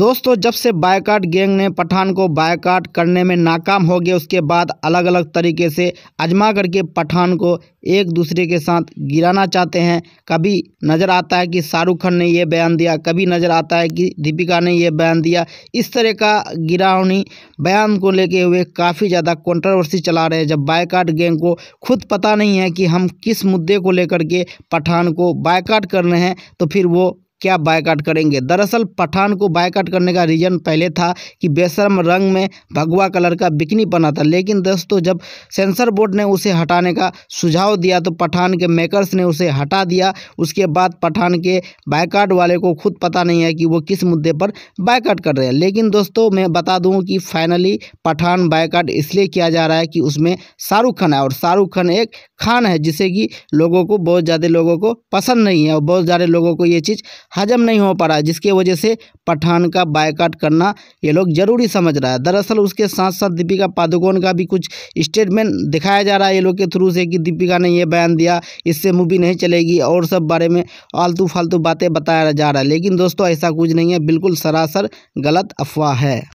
दोस्तों जब से बायकाट गैंग ने पठान को बायकाट करने में नाकाम हो गए उसके बाद अलग अलग तरीके से अजमा करके पठान को एक दूसरे के साथ गिराना चाहते हैं कभी नज़र आता है कि शाहरुख खान ने यह बयान दिया कभी नज़र आता है कि दीपिका ने यह बयान दिया इस तरह का गिरावनी बयान को लेके हुए काफ़ी ज़्यादा कंट्रोवर्सी चला रहे हैं जब बायकाट गैंग को खुद पता नहीं है कि हम किस मुद्दे को लेकर के पठान को बायकाट कर रहे हैं तो फिर वो क्या बायकाट करेंगे दरअसल पठान को बायकाट करने का रीज़न पहले था कि बेशरम रंग में भगवा कलर का बिकनी बना था लेकिन दोस्तों जब सेंसर बोर्ड ने उसे हटाने का सुझाव दिया तो पठान के मेकर्स ने उसे हटा दिया उसके बाद पठान के बायकाट वाले को खुद पता नहीं है कि वो किस मुद्दे पर बायकाट कर रहे हैं लेकिन दोस्तों मैं बता दूँ कि फाइनली पठान बायकाट इसलिए किया जा रहा है कि उसमें शाहरुख खान है और शाहरुख खान एक खान है जिसे कि लोगों को बहुत ज़्यादा लोगों को पसंद नहीं है और बहुत ज़्यादा लोगों को ये चीज़ हजम नहीं हो पा रहा है जिसकी वजह से पठान का बायकाट करना ये लोग ज़रूरी समझ रहा है दरअसल उसके साथ साथ दीपिका पादुकोण का भी कुछ स्टेटमेंट दिखाया जा रहा है ये लोग के थ्रू से कि दीपिका ने ये बयान दिया इससे मूवी नहीं चलेगी और सब बारे में आलतू फालतू बातें बताया जा रहा है लेकिन दोस्तों ऐसा कुछ नहीं है बिल्कुल सरासर गलत अफवाह है